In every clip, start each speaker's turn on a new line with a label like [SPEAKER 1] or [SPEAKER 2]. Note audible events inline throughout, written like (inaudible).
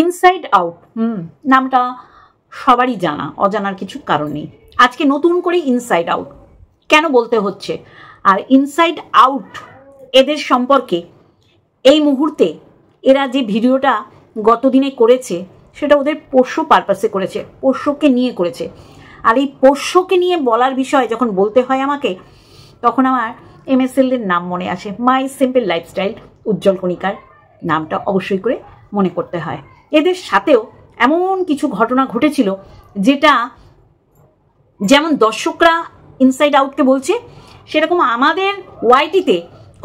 [SPEAKER 1] inside out হুম নামটা সবারই জানা অজানার কিছু কারণ নেই আজকে নতুন করে ইনসাইড আউট কেন বলতে হচ্ছে আর ইনসাইড আউট এদের সম্পর্কে এই মুহূর্তে এরা যে ভিডিওটা গতদিনে করেছে সেটা ওদের পোষ্য পারপাসে করেছে পোষ্যকে নিয়ে করেছে আর এই পোষ্যকে নিয়ে বলার বিষয় যখন বলতে হয় আমাকে তখন আমার এমএসএলের নাম মনে আসে মাই সিম্পল লাইফস্টাইল উজ্জ্বল কণিকার নামটা অবশ্যই করে মনে করতে হয় এদের সাথেও এমন কিছু ঘটনা ঘটেছিল যেটা যেমন দর্শকরা ইনসাইড আউটকে বলছে সেরকম আমাদের ওয়াইটিতে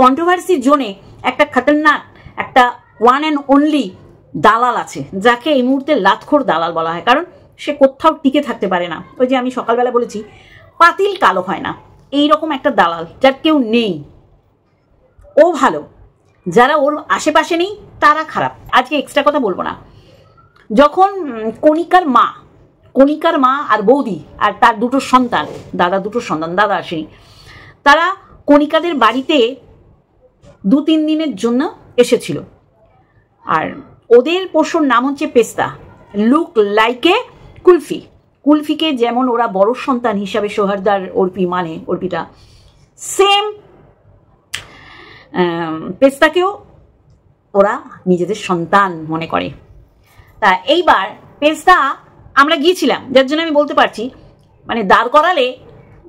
[SPEAKER 1] কন্ট্রোভার্সি জোনে একটা খতরনাক একটা ওয়ান অ্যান্ড অনলি দালাল আছে যাকে এই মুহূর্তে লাতখোর দালাল বলা হয় কারণ সে কোথাও টিকে থাকতে পারে না ওই যে আমি সকালবেলা বলেছি পাতিল কালো হয় না এই রকম একটা দালাল যার কেউ নেই ও ভালো যারা ওর আশেপাশে নেই তারা খারাপ আজকে এক্সট্রা কথা বলবো না যখন কণিকার মা কণিকার মা আর বৌদি আর তার দুটো সন্তান দাদা দুটো সন্তান দাদা আসেনি তারা কণিকাদের বাড়িতে দু তিন দিনের জন্য এসেছিল আর ওদের পশুর নাম হচ্ছে পেস্তা লুক লাইকে কুলফি কুলফিকে যেমন ওরা বড় সন্তান হিসাবে সোহারদার অর্পি মানে অর্পিটা সেম পেস্তাকেও ওরা নিজেদের সন্তান মনে করে তা এইবার পেজটা আমরা গিয়েছিলাম যার জন্য আমি বলতে পারছি মানে দাঁড় করালে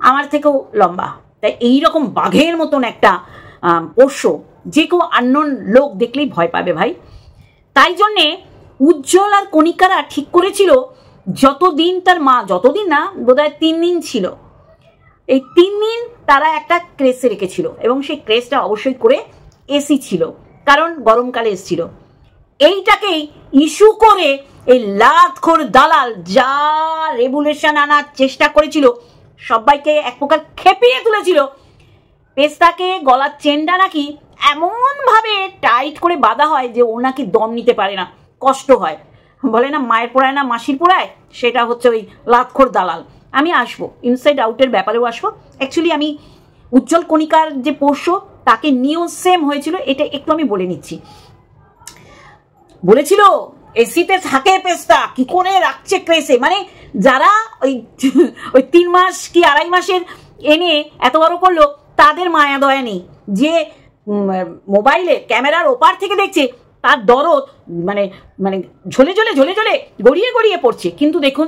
[SPEAKER 1] আমার থেকেও লম্বা তাই এইরকম বাঘের মতন একটা পোষ্য যে কেউ আননোন লোক দেখলেই ভয় পাবে ভাই তাই জন্যে উজ্জ্বল আর কণিকারা ঠিক করেছিল যতদিন তার মা যতদিন না বোধহয় তিন দিন ছিল এই তিন দিন তারা একটা ক্রেসে রেখেছিল এবং সেই ক্রেসটা অবশ্যই করে এসি ছিল কারণ গরমকালে এসছিল এইটাকেই ইস্যু করে এই লাতখোর দালাল যা রেভুলেশন আনার চেষ্টা করেছিল সবাইকে এক প্রকার খেপিয়ে তুলেছিল পেস্তাকে গলার চেনটা নাকি এমনভাবে টাইট করে বাঁধা হয় যে ও নাকি দম নিতে পারে না কষ্ট হয় বলে না মায়ের পোড়ায় না মাসির পোড়ায় সেটা হচ্ছে ওই লাতখোর দালাল আমি আসবো ইনসাইড আউটের ব্যাপারেও আসবো অ্যাকচুয়ালি আমি উজ্জ্বল কণিকার যে পোষ্য তাকে নিয়েও সেম হয়েছিল এটা একটু আমি বলে নিচ্ছি বলেছিল এসিতে থাকে পেস্তা কি করে রাখছে ক্রেসে মানে যারা ওই (laughs) ওই তিন মাস কি আড়াই মাসের এনে এত বড় করলো তাদের মায়া দয়া নেই যে মোবাইলে ক্যামেরার ওপার থেকে দেখছে তার দরদ মানে মানে ঝোলে ঝোলে ঝোলে ঝোলে গড়িয়ে গড়িয়ে পড়ছে কিন্তু দেখুন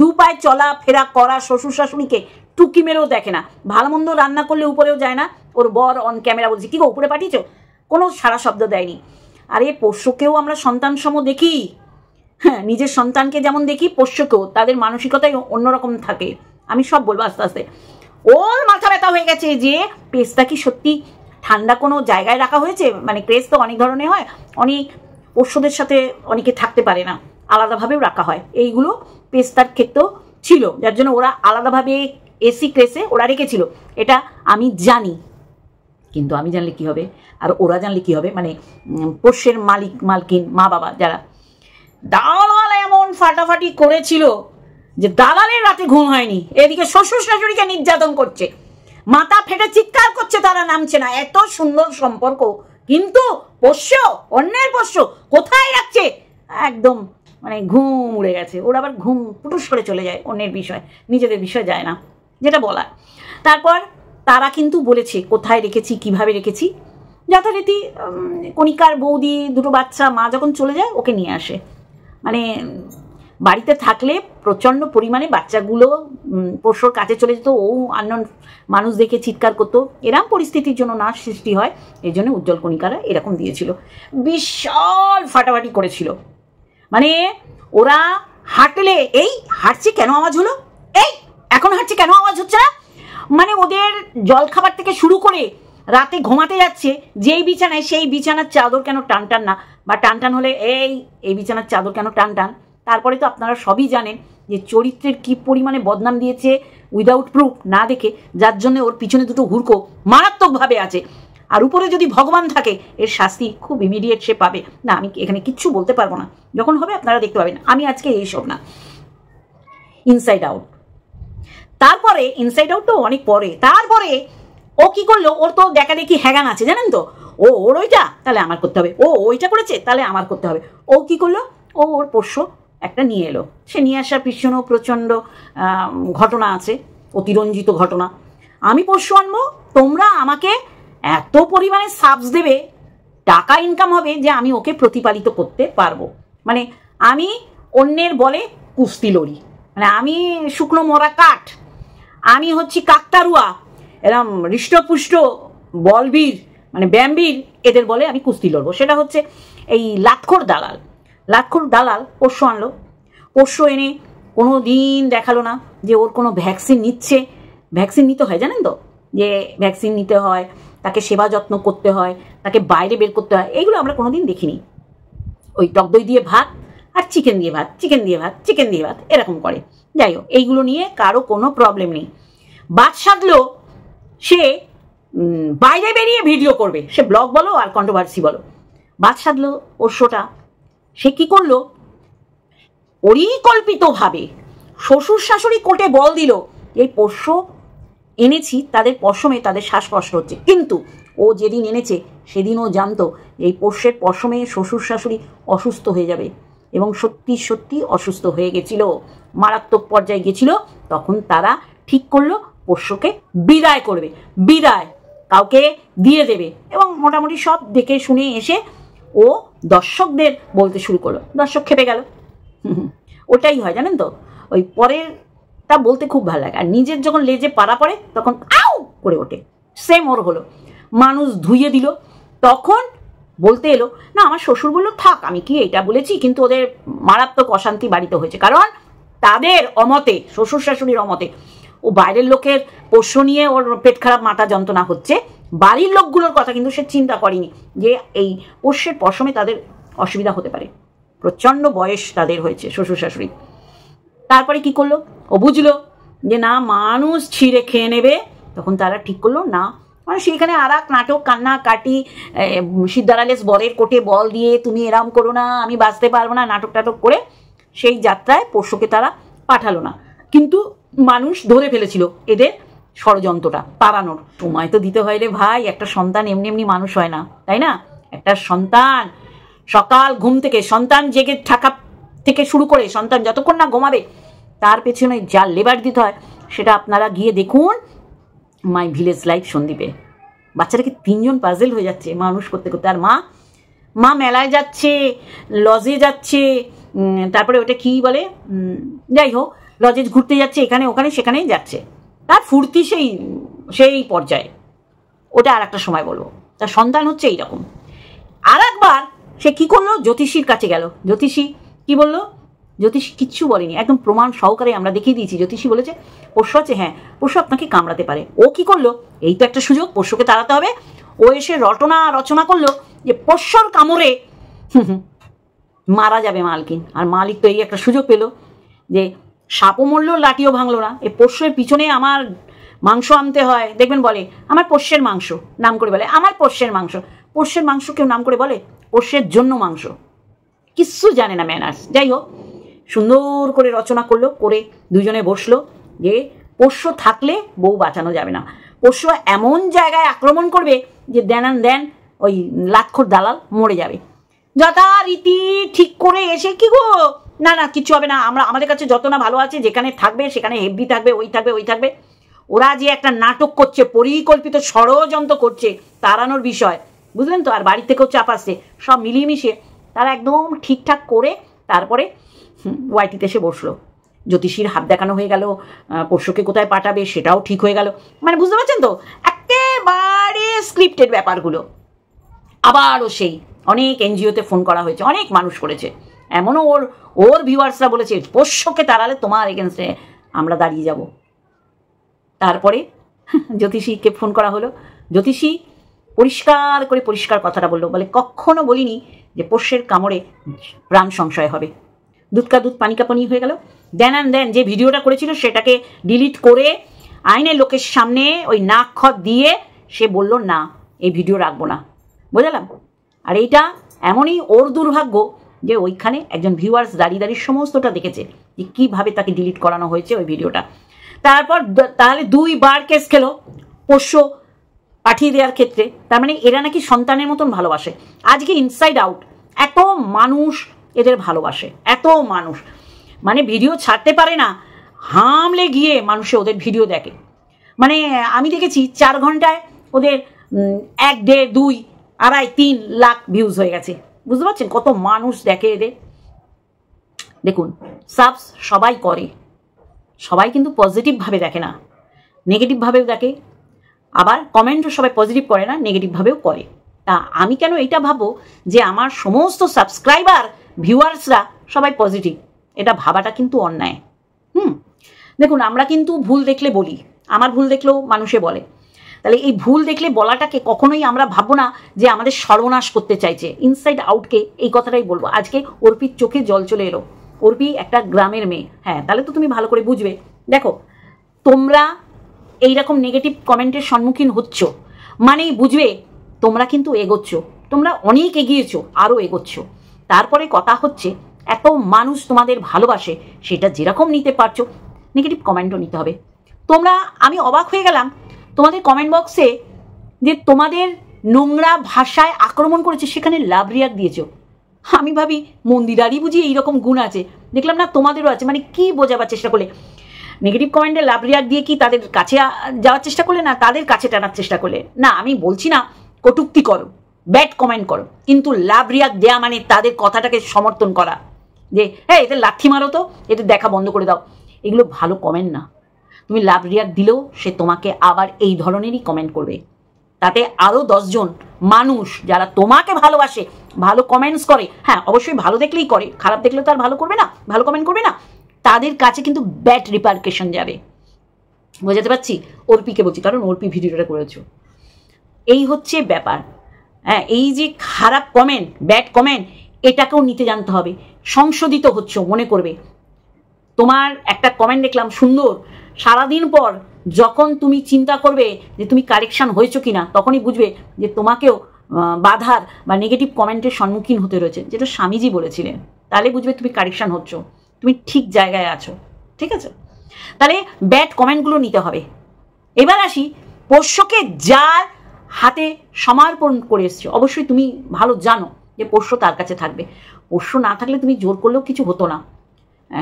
[SPEAKER 1] দু পায়ে চলা ফেরা করা শ্বশুর শাশুড়িকে টুকি মেরেও দেখে না ভালো মন্দ রান্না করলে উপরেও যায় না ওর বর অন ক্যামেরা বলছে কি গো উপরে পাঠিয়েছ কোনো সারা শব্দ দেয়নি আরে পোষ্যকেও আমরা সন্তান সম দেখি হ্যাঁ নিজের সন্তানকে যেমন দেখি পোষ্যকেও তাদের মানসিকতাই অন্যরকম থাকে আমি সব বলবো আস্তে আস্তে ওর মাথা ব্যথা হয়ে গেছে যে পেস্তা কি সত্যি ঠান্ডা কোনো জায়গায় রাখা হয়েছে মানে ক্রেস তো অনেক ধরনের হয় অনেক পোষ্যদের সাথে অনেকে থাকতে পারে না আলাদাভাবেও রাখা হয় এইগুলো পেস্তার ক্ষেত্রেও ছিল যার জন্য ওরা আলাদাভাবে এসি ক্রেসে ওরা রেখেছিল এটা আমি জানি কিন্তু আমি জানলে কি হবে আর ওরা জানলে কি হবে মানে পোষ্যের মালিক মালকিন মা বাবা যারা দালাল এমন ফাটাফাটি করেছিল যে দালালের রাতে ঘুম হয়নি এদিকে শ্বশুর শাশুড়িকে নির্যাতন করছে মাথা ফেটে চিৎকার করছে তারা নামছে না এত সুন্দর সম্পর্ক কিন্তু পোষ্য অন্যের পোষ্য কোথায় রাখছে একদম মানে ঘুম উড়ে গেছে ওরা আবার ঘুম পুটুস করে চলে যায় অন্যের বিষয় নিজেদের বিষয় যায় না যেটা বলার তারপর তারা কিন্তু বলেছে কোথায় রেখেছি কিভাবে রেখেছি যথারীতি কণিকার বৌদি দুটো বাচ্চা মা যখন চলে যায় ওকে নিয়ে আসে মানে বাড়িতে থাকলে প্রচণ্ড পরিমাণে বাচ্চাগুলো পোষ্যর কাছে চলে যেত ও অন্য মানুষ দেখে চিৎকার করতো এরকম পরিস্থিতির জন্য না সৃষ্টি হয় এই জন্য উজ্জ্বল কণিকারা এরকম দিয়েছিল বিশাল ফাটাফাটি করেছিল মানে ওরা হাঁটলে এই হাঁটছে কেন আওয়াজ হলো এই এখন হাঁটছে কেন আওয়াজ হচ্ছে না মানে ওদের জলখাবার থেকে শুরু করে রাতে ঘুমাতে যাচ্ছে যেই বিছানায় সেই বিছানার চাদর কেন টান টান না বা টান টান হলে এই এই বিছানার চাদর কেন টান টান তারপরে তো আপনারা সবই জানেন যে চরিত্রের কি পরিমাণে বদনাম দিয়েছে উইদাউট প্রুফ না দেখে যার জন্য ওর পিছনে দুটো হুড়কো মারাত্মকভাবে আছে আর উপরে যদি ভগবান থাকে এর শাস্তি খুব ইমিডিয়েট সে পাবে না আমি এখানে কিচ্ছু বলতে পারবো না যখন হবে আপনারা দেখতে পাবেন আমি আজকে এইসব না ইনসাইড আউট তারপরে ইনসাইড আউট তো অনেক পরে তারপরে ও কি করলো ওর তো দেখা দেখি হ্যাগান আছে জানেন তো ও ওর ওইটা তাহলে আমার করতে হবে ও ওইটা করেছে তাহলে আমার করতে হবে ও কি করলো ও ওর পোষ্য একটা নিয়ে এলো সে নিয়ে আসার পিছনেও প্রচণ্ড ঘটনা আছে অতিরঞ্জিত ঘটনা আমি পোষ্য আনবো তোমরা আমাকে এত পরিমাণে সাবস দেবে টাকা ইনকাম হবে যে আমি ওকে প্রতিপালিত করতে পারবো মানে আমি অন্যের বলে কুস্তি লড়ি মানে আমি শুকনো মরা কাঠ আমি হচ্ছি কাকতারুয়া এরম হৃষ্টপুষ্ট বলবীর মানে ব্যামবীর এদের বলে আমি কুস্তি লড়বো সেটা হচ্ছে এই লাক্ষর দালাল লাক্ষর দালাল পোষ্য আনলো পোষ্য এনে কোনো দিন দেখালো না যে ওর কোনো ভ্যাকসিন নিচ্ছে ভ্যাকসিন নিতে হয় জানেন তো যে ভ্যাকসিন নিতে হয় তাকে সেবা যত্ন করতে হয় তাকে বাইরে বের করতে হয় এইগুলো আমরা কোনো দিন দেখিনি ওই টক দই দিয়ে ভাত আর চিকেন দিয়ে ভাত চিকেন দিয়ে ভাত চিকেন দিয়ে ভাত এরকম করে যাই হোক এইগুলো নিয়ে কারো কোনো প্রবলেম নেই বাদ সাধলেও সে বাইরে বেরিয়ে ভিডিও করবে সে ব্লগ বলো আর কন্ট্রোভার্সি বলো বাদ সাধলো ওর শোটা সে কি করলো পরিকল্পিতভাবে শ্বশুর শাশুড়ি কোর্টে বল দিল এই পোষ্য এনেছি তাদের পশমে তাদের শ্বাসকষ্ট হচ্ছে কিন্তু ও যেদিন এনেছে সেদিন ও জানতো এই পোষ্যের পশমে শ্বশুর শাশুড়ি অসুস্থ হয়ে যাবে এবং সত্যি সত্যি অসুস্থ হয়ে গেছিল মারাত্মক পর্যায়ে গেছিল তখন তারা ঠিক করলো পোষ্যকে বিদায় করবে বিদায় কাউকে দিয়ে দেবে এবং মোটামুটি সব দেখে শুনে এসে ও দর্শকদের বলতে শুরু করলো দর্শক খেপে গেল (laughs) ওটাই হয় জানেন তো ওই পরেরটা বলতে খুব ভালো লাগে আর নিজের যখন লেজে পাড়া পড়ে তখন আউ করে ওঠে সেম ওর হলো মানুষ ধুইয়ে দিল তখন বলতে এলো না আমার শ্বশুর বললো থাক আমি কি এটা বলেছি কিন্তু ওদের মারাত্মক অশান্তি বাড়িতে হয়েছে কারণ তাদের অমতে শ্বশুর শাশুড়ির অমতে ও বাইরের লোকের পোষ্য নিয়ে ওর পেট খারাপ মাথা যন্ত্রণা হচ্ছে বাড়ির লোকগুলোর কথা কিন্তু সে চিন্তা করেনি যে এই পোষ্যের পশমে তাদের অসুবিধা হতে পারে প্রচণ্ড বয়স তাদের হয়েছে শ্বশুর শাশুড়ি তারপরে কি করলো ও বুঝলো যে না মানুষ ছিঁড়ে খেয়ে নেবে তখন তারা ঠিক করলো না মানে সেইখানে আর এক নাটক কান্না কাটি সিদ্ধারালেস বলের কোটে বল দিয়ে তুমি এরাম করো না আমি বাঁচতে পারবো না নাটক টাটক করে সেই যাত্রায় পশুকে তারা পাঠালো না কিন্তু মানুষ ধরে ফেলেছিল এদের ষড়যন্ত্রটা তাড়ানোর সময় তো দিতে হয় রে ভাই একটা সন্তান এমনি এমনি মানুষ হয় না তাই না একটা সন্তান সকাল ঘুম থেকে সন্তান জেগে থাকা থেকে শুরু করে সন্তান যতক্ষণ না ঘুমাবে তার পেছনে যা লেবার দিতে হয় সেটা আপনারা গিয়ে দেখুন মাই ভিলেজ লাইফ সন্দীপে বাচ্চাটাকে তিনজন পাজেল হয়ে যাচ্ছে মানুষ করতে করতে আর মা মা মেলায় যাচ্ছে লজে যাচ্ছে তারপরে ওটা কি বলে যাই হোক লজেজ ঘুরতে যাচ্ছে এখানে ওখানে সেখানেই যাচ্ছে তার ফুর্তি সেই সেই পর্যায়ে ওটা আর একটা সময় বলবো তার সন্তান হচ্ছে এইরকম আর একবার সে কি করলো জ্যোতিষীর কাছে গেল জ্যোতিষী কি বললো জ্যোতিষী কিচ্ছু বলেনি একদম প্রমাণ সহকারে আমরা দেখিয়ে দিয়েছি জ্যোতিষী বলেছে পরশু আছে হ্যাঁ পরশু আপনাকে কামড়াতে পারে ও কি করলো এই তো একটা সুযোগ পরশুকে তাড়াতে হবে ও এসে রটনা রচনা করলো যে পরশুর কামড়ে মারা যাবে মালকিন আর মালিক তো এই একটা সুযোগ পেল যে সাপও মরলো লাঠিও ভাঙলো না এ পোষ্যের পিছনে আমার মাংস আনতে হয় দেখবেন বলে আমার পোষ্যের মাংস নাম করে বলে আমার পোষ্যের মাংস পোষ্যের মাংস কেউ নাম করে বলে পোষ্যের জন্য মাংস কিচ্ছু জানে না ম্যানার্স যাই হোক সুন্দর করে রচনা করলো করে দুজনে বসলো যে পোষ্য থাকলে বউ বাঁচানো যাবে না পোষ্য এমন জায়গায় আক্রমণ করবে যে দেন দেন ওই লাক্ষর দালাল মরে যাবে যথারীতি ঠিক করে এসে কি গো না না কিছু হবে না আমরা আমাদের কাছে যত না ভালো আছে যেখানে থাকবে সেখানে হেভি থাকবে ওই থাকবে ওই থাকবে ওরা যে একটা নাটক করছে পরিকল্পিত ষড়যন্ত্র করছে তাড়ানোর বিষয় বুঝলেন তো আর বাড়ি থেকেও চাপ আসছে সব মিলিয়ে তারা একদম ঠিকঠাক করে তারপরে ওয়াইটিতে এসে বসলো জ্যোতিষীর হাত দেখানো হয়ে গেল পরশুকে কোথায় পাঠাবে সেটাও ঠিক হয়ে গেল মানে বুঝতে পারছেন তো একেবারে স্ক্রিপ্টেড ব্যাপারগুলো আবারও সেই অনেক এনজিওতে ফোন করা হয়েছে অনেক মানুষ করেছে এমনও ওর ওর ভিউয়ার্সরা বলেছে পোষ্যকে তাড়ালে তোমার এগেনস্টে আমরা দাঁড়িয়ে যাব তারপরে (laughs) জ্যোতিষীকে ফোন করা হলো জ্যোতিষী পরিষ্কার করে পরিষ্কার কথাটা বললো বলে কখনো বলিনি যে পোষ্যের কামড়ে প্রাণ সংশয় হবে দুধকা দুধ পানিকা পানি হয়ে গেল দেন অ্যান্ড দেন যে ভিডিওটা করেছিল সেটাকে ডিলিট করে আইনের লোকের সামনে ওই নাক খত দিয়ে সে বলল না এই ভিডিও রাখবো না বুঝলাম আর এইটা এমনই ওর দুর্ভাগ্য যে ওইখানে একজন ভিউয়ার্স দাঁড়িয়ে দাঁড়িয়ে সমস্তটা দেখেছে যে কীভাবে তাকে ডিলিট করানো হয়েছে ওই ভিডিওটা তারপর তাহলে দুই বার কেস খেলো পোষ্য পাঠিয়ে দেওয়ার ক্ষেত্রে তার মানে এরা নাকি সন্তানের মতন ভালোবাসে আজকে ইনসাইড আউট এত মানুষ এদের ভালোবাসে এত মানুষ মানে ভিডিও ছাড়তে পারে না হামলে গিয়ে মানুষে ওদের ভিডিও দেখে মানে আমি দেখেছি চার ঘন্টায় ওদের এক দেড় দুই আড়াই তিন লাখ ভিউজ হয়ে গেছে বুঝতে পারছেন কত মানুষ দেখে এদের দেখুন সাবস সবাই করে সবাই কিন্তু পজিটিভভাবে দেখে না নেগেটিভভাবেও দেখে আবার কমেন্টও সবাই পজিটিভ করে না নেগেটিভভাবেও করে তা আমি কেন এটা ভাবো যে আমার সমস্ত সাবস্ক্রাইবার ভিউয়ার্সরা সবাই পজিটিভ এটা ভাবাটা কিন্তু অন্যায় হুম দেখুন আমরা কিন্তু ভুল দেখলে বলি আমার ভুল দেখলেও মানুষে বলে তাহলে এই ভুল দেখলে বলাটাকে কখনোই আমরা ভাববো না যে আমাদের সর্বনাশ করতে চাইছে ইনসাইড আউটকে এই কথাটাই বলবো আজকে অর্পির চোখে জল চলে এলো অর্পি একটা গ্রামের মেয়ে হ্যাঁ তাহলে তো তুমি ভালো করে বুঝবে দেখো তোমরা এইরকম নেগেটিভ কমেন্টের সম্মুখীন হচ্ছ মানেই বুঝবে তোমরা কিন্তু এগোচ্ছ তোমরা অনেক এগিয়েছো আরও এগোচ্ছ তারপরে কথা হচ্ছে এত মানুষ তোমাদের ভালোবাসে সেটা যেরকম নিতে পারছো নেগেটিভ কমেন্টও নিতে হবে তোমরা আমি অবাক হয়ে গেলাম তোমাদের কমেন্ট বক্সে যে তোমাদের নোংরা ভাষায় আক্রমণ করেছে সেখানে লাভ দিয়েছ আমি ভাবি মন্দিরারই বুঝি এইরকম গুণ আছে দেখলাম না তোমাদেরও আছে মানে কি বোঝাবার চেষ্টা করলে নেগেটিভ কমেন্টে লাভ দিয়ে কি তাদের কাছে যাওয়ার চেষ্টা করলে না তাদের কাছে টানার চেষ্টা করলে না আমি বলছি না কটুক্তি করো ব্যাড কমেন্ট করো কিন্তু লাভ দেয়া মানে তাদের কথাটাকে সমর্থন করা যে হ্যাঁ এটা লাথি মারো তো এতে দেখা বন্ধ করে দাও এগুলো ভালো কমেন্ট না তুমি লাভ রিয়াক্ট দিলেও সে তোমাকে আবার এই ধরনেরই কমেন্ট করবে তাতে আরও দশজন মানুষ যারা তোমাকে ভালোবাসে ভালো কমেন্টস করে হ্যাঁ অবশ্যই ভালো দেখলেই করে খারাপ দেখলে তো আর ভালো করবে না ভালো কমেন্ট করবে না তাদের কাছে কিন্তু ব্যাড রিপার্কেশন যাবে বোঝাতে পারছি অর্পিকে বলছি কারণ অর্পি ভিডিওটা করেছো এই হচ্ছে ব্যাপার হ্যাঁ এই যে খারাপ কমেন্ট ব্যাড কমেন্ট এটাকেও নিতে জানতে হবে সংশোধিত হচ্ছে মনে করবে তোমার একটা কমেন্ট দেখলাম সুন্দর সারাদিন পর যখন তুমি চিন্তা করবে যে তুমি কারেকশান হয়েছো কি না তখনই বুঝবে যে তোমাকেও বাধার বা নেগেটিভ কমেন্টের সম্মুখীন হতে রয়েছে যেটা স্বামীজি বলেছিলেন তাহলে বুঝবে তুমি কারেকশান হচ্ছ তুমি ঠিক জায়গায় আছো ঠিক আছে তাহলে ব্যাড কমেন্টগুলো নিতে হবে এবার আসি পোষ্যকে যার হাতে সমর্পণ করে এসছে অবশ্যই তুমি ভালো জানো যে পোষ্য তার কাছে থাকবে পোষ্য না থাকলে তুমি জোর করলেও কিছু হতো না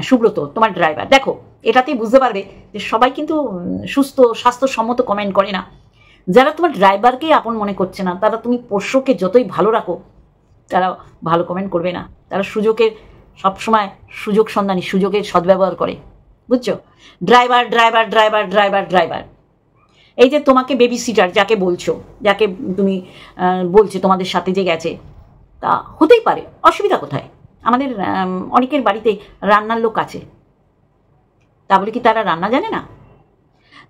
[SPEAKER 1] সুব্রত তোমার ড্রাইভার দেখো এটাতেই বুঝতে পারবে যে সবাই কিন্তু সুস্থ স্বাস্থ্যসম্মত কমেন্ট করে না যারা তোমার ড্রাইভারকেই আপন মনে করছে না তারা তুমি পোষ্যকে যতই ভালো রাখো তারা ভালো কমেন্ট করবে না তারা সুযোগের সবসময় সুযোগ সন্ধানী সুযোগের সদ্ব্যবহার করে বুঝছো driver driver driver driver driver এই যে তোমাকে বেবি সিটার যাকে বলছো যাকে তুমি বলছো তোমাদের সাথে যে গেছে তা হতেই পারে অসুবিধা কোথায় আমাদের অনেকের বাড়িতে রান্নার লোক আছে তা বলে কি তারা রান্না জানে না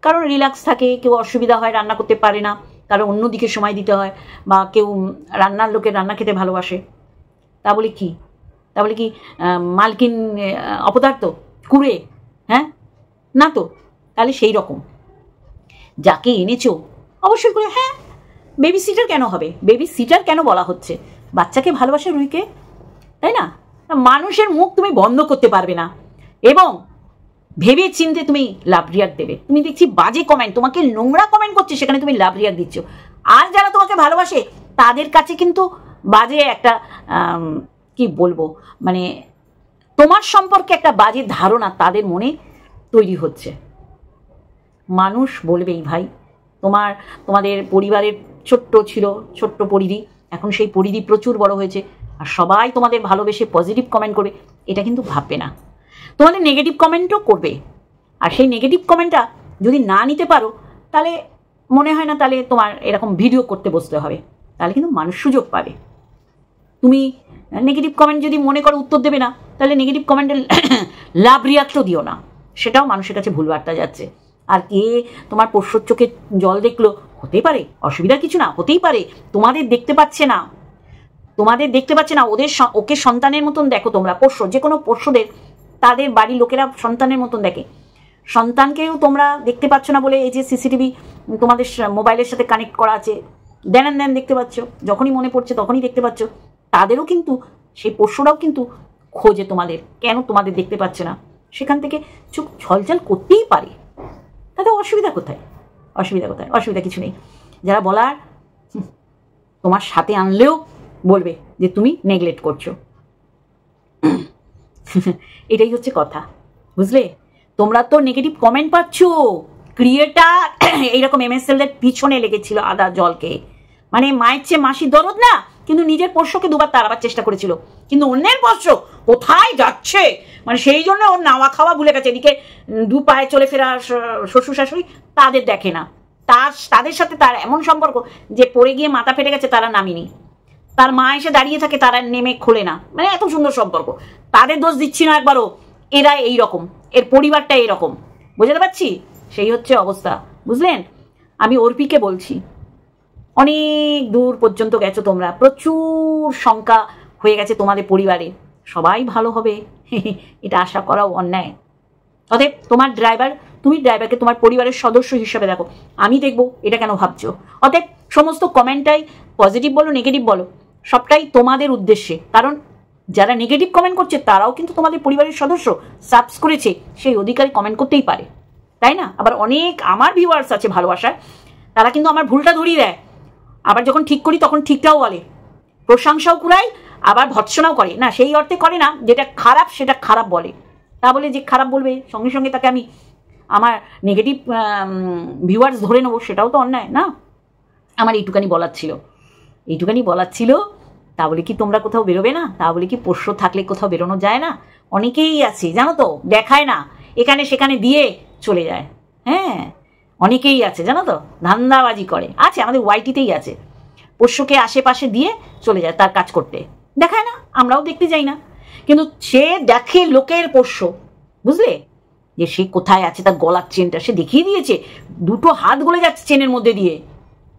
[SPEAKER 1] কারণ রিল্যাক্স থাকে কেউ অসুবিধা হয় রান্না করতে পারে না অন্য অন্যদিকে সময় দিতে হয় বা কেউ রান্নার লোকের রান্না খেতে ভালোবাসে তা বলে কি তা বলে কি মালকিন অপদার্থ কুড়ে হ্যাঁ না তো তাহলে সেই রকম যাকে এনেছো অবশ্যই করে হ্যাঁ বেবি সিটার কেন হবে বেবি সিটার কেন বলা হচ্ছে বাচ্চাকে ভালোবাসে রুইকে তাই না মানুষের মুখ তুমি বন্ধ করতে পারবে না এবং ভেবে চিনতে তুমি লাভ রিয়াক্ট দেবে তুমি দেখছি বাজে কমেন্ট তোমাকে নোংরা কমেন্ট করছে সেখানে তুমি লাভ রিয়াক্ট দিচ্ছ আর যারা তোমাকে ভালোবাসে তাদের কাছে কিন্তু বাজে একটা কি বলবো মানে তোমার সম্পর্কে একটা বাজে ধারণা তাদের মনে তৈরি হচ্ছে মানুষ বলবেই ভাই তোমার তোমাদের পরিবারের ছোট্ট ছিল ছোট্ট পরিধি এখন সেই পরিধি প্রচুর বড় হয়েছে আর সবাই তোমাদের ভালোবেসে পজিটিভ কমেন্ট করবে এটা কিন্তু ভাববে না তোমাদের নেগেটিভ কমেন্টও করবে আর সেই নেগেটিভ কমেন্টটা যদি না নিতে পারো তাহলে মনে হয় না তাহলে তোমার এরকম ভিডিও করতে বসতে হবে তাহলে কিন্তু মানুষ সুযোগ পাবে তুমি নেগেটিভ কমেন্ট যদি মনে করো উত্তর দেবে না তাহলে নেগেটিভ কমেন্টের (coughs) লাভ রিয়াক্টও দিও না সেটাও মানুষের কাছে ভুল বার্তা যাচ্ছে আর কে তোমার পোষ্যর চোখে জল দেখলো হতেই পারে অসুবিধার কিছু না হতেই পারে তোমাদের দেখতে পাচ্ছে না তোমাদের দেখতে পাচ্ছে না ওদের ওকে সন্তানের মতন দেখো তোমরা পোষ্য যে কোনো পোষ্যদের তাদের বাড়ির লোকেরা সন্তানের মতন দেখে সন্তানকেও তোমরা দেখতে পাচ্ছ না বলে এই যে সিসিটিভি তোমাদের মোবাইলের সাথে কানেক্ট করা আছে দেন দেন দেখতে পাচ্ছ যখনই মনে পড়ছে তখনই দেখতে পাচ্ছ তাদেরও কিন্তু সেই পোষ্যরাও কিন্তু খোঁজে তোমাদের কেন তোমাদের দেখতে পাচ্ছে না সেখান থেকে চুপ ছলচাল করতেই পারে তাতে অসুবিধা কোথায় অসুবিধা কোথায় অসুবিধা কিছু নেই যারা বলার তোমার সাথে আনলেও বলবে যে তুমি নেগলেক্ট করছো এটাই হচ্ছে কথা বুঝলে তোমরা তো নেগেটিভ কমেন্ট পাচ্ছ ক্রিয়েটার এইরকম এম এলদের পিছনে লেগেছিল আদা জলকে মানে মায়ের চেয়ে মাসি দরদ না কিন্তু নিজের পোষ্যকে দুবার তাড়াবার চেষ্টা করেছিল কিন্তু অন্যের পোষ্য কোথায় যাচ্ছে মানে সেই জন্য ওর নাওয়া খাওয়া ভুলে গেছে এদিকে দু পায়ে চলে ফেরা শ্বশুর শাশুড়ি তাদের দেখে না তার তাদের সাথে তার এমন সম্পর্ক যে পড়ে গিয়ে মাথা ফেটে গেছে তারা নামিনি তার মা এসে দাঁড়িয়ে থাকে তারা নেমে খোলে না মানে এত সুন্দর সম্পর্ক তাদের দোষ দিচ্ছি না একবারও এরা এই রকম এর পরিবারটা এরকম বুঝতে পারছি সেই হচ্ছে অবস্থা বুঝলেন আমি অর্পিকে বলছি অনেক দূর পর্যন্ত গেছো তোমরা প্রচুর সংখ্যা হয়ে গেছে তোমাদের পরিবারে সবাই ভালো হবে (laughs) এটা আশা করাও অন্যায় অতএব তোমার ড্রাইভার তুমি ড্রাইভারকে তোমার পরিবারের সদস্য হিসাবে দেখো আমি দেখবো এটা কেন ভাবছো অতএব সমস্ত কমেন্টটাই পজিটিভ বলো নেগেটিভ বলো সবটাই তোমাদের উদ্দেশ্যে কারণ যারা নেগেটিভ কমেন্ট করছে তারাও কিন্তু তোমাদের পরিবারের সদস্য সাবস করেছে সেই অধিকারে কমেন্ট করতেই পারে তাই না আবার অনেক আমার ভিউয়ার্স আছে ভালোবাসায় তারা কিন্তু আমার ভুলটা ধরিয়ে দেয় আবার যখন ঠিক করি তখন ঠিকটাও বলে প্রশংসাও কুড়ায় আবার ভৎসনাও করে না সেই অর্থে করে না যেটা খারাপ সেটা খারাপ বলে তা বলে যে খারাপ বলবে সঙ্গে সঙ্গে তাকে আমি আমার নেগেটিভ ভিউয়ার্স ধরে নেবো সেটাও তো অন্যায় না আমার এইটুকানি বলার ছিল এইটুখানি বলার ছিল তা বলে কি তোমরা কোথাও বেরোবে না তা বলে কি পোষ্য থাকলে কোথাও বেরোনো যায় না অনেকেই আছে জানো তো দেখায় না এখানে সেখানে দিয়ে চলে যায় হ্যাঁ অনেকেই আছে জানো তো ধান্দাবাজি করে আছে আমাদের ওয়াইটিতেই আছে পোষ্যকে আশেপাশে দিয়ে চলে যায় তার কাজ করতে দেখায় না আমরাও দেখতে যাই না কিন্তু সে দেখে লোকের পোষ্য বুঝলে যে সে কোথায় আছে তার গলার চেনটা সে দেখিয়ে দিয়েছে দুটো হাত গলে যাচ্ছে চেনের মধ্যে দিয়ে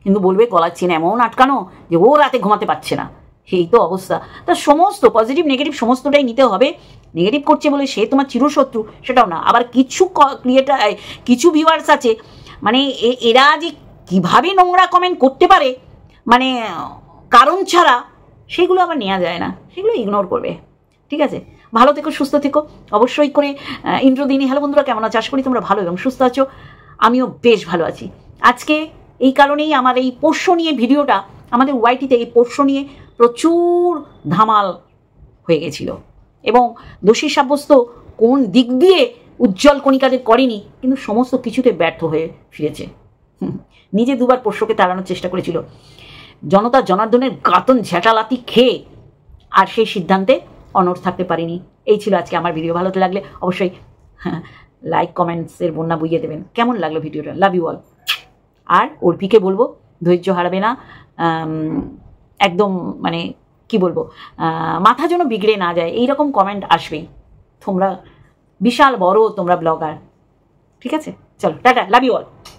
[SPEAKER 1] কিন্তু বলবে গলার চেন এমন আটকানো যে ও রাতে ঘুমাতে পারছে না সেই তো অবস্থা তা সমস্ত পজিটিভ নেগেটিভ সমস্তটাই নিতে হবে নেগেটিভ করছে বলে সে তোমার চিরশত্রু সেটাও না আবার কিছু ক্রিয়েটার কিছু ভিউয়ার্স আছে মানে এরা যে কীভাবে নোংরা কমেন্ট করতে পারে মানে কারণ ছাড়া সেগুলো আবার নেওয়া যায় না সেগুলো ইগনোর করবে ঠিক আছে ভালো থেকো সুস্থ থেকো অবশ্যই করে ইন্দ্রদিনী হ্যালো বন্ধুরা কেমন আছো আশা করি তোমরা ভালো এবং সুস্থ আছো আমিও বেশ ভালো আছি আজকে এই কারণেই আমার এই পোষ্য নিয়ে ভিডিওটা আমাদের ওয়াইটিতে এই পোষ্য নিয়ে প্রচুর ধামাল হয়ে গেছিল এবং দোষী সাব্যস্ত কোন দিক দিয়ে উজ্জ্বল কণিকাদের করেনি কিন্তু সমস্ত কিছুতে ব্যর্থ হয়ে ফিরেছে নিজে দুবার পোষ্যকে তাড়ানোর চেষ্টা করেছিল জনতা জনার্দনের গাতন ঝেঁটালাতি খেয়ে আর সেই সিদ্ধান্তে অনর থাকতে পারিনি এই ছিল আজকে আমার ভিডিও ভালো লাগলে অবশ্যই লাইক হ্যাঁ, কমেন্টসের বন্যা বুঝিয়ে দেবেন কেমন লাগলো ভিডিওটা লাভ ইউ অল আর অর্পিকে বলবো ধৈর্য হারাবে না একদম মানে কি বলবো মাথা যেন বিগড়ে না যায় এই রকম কমেন্ট আসবেই তোমরা বিশাল বড় তোমরা ব্লগার ঠিক আছে চলো টাটা লাভ ইউ অল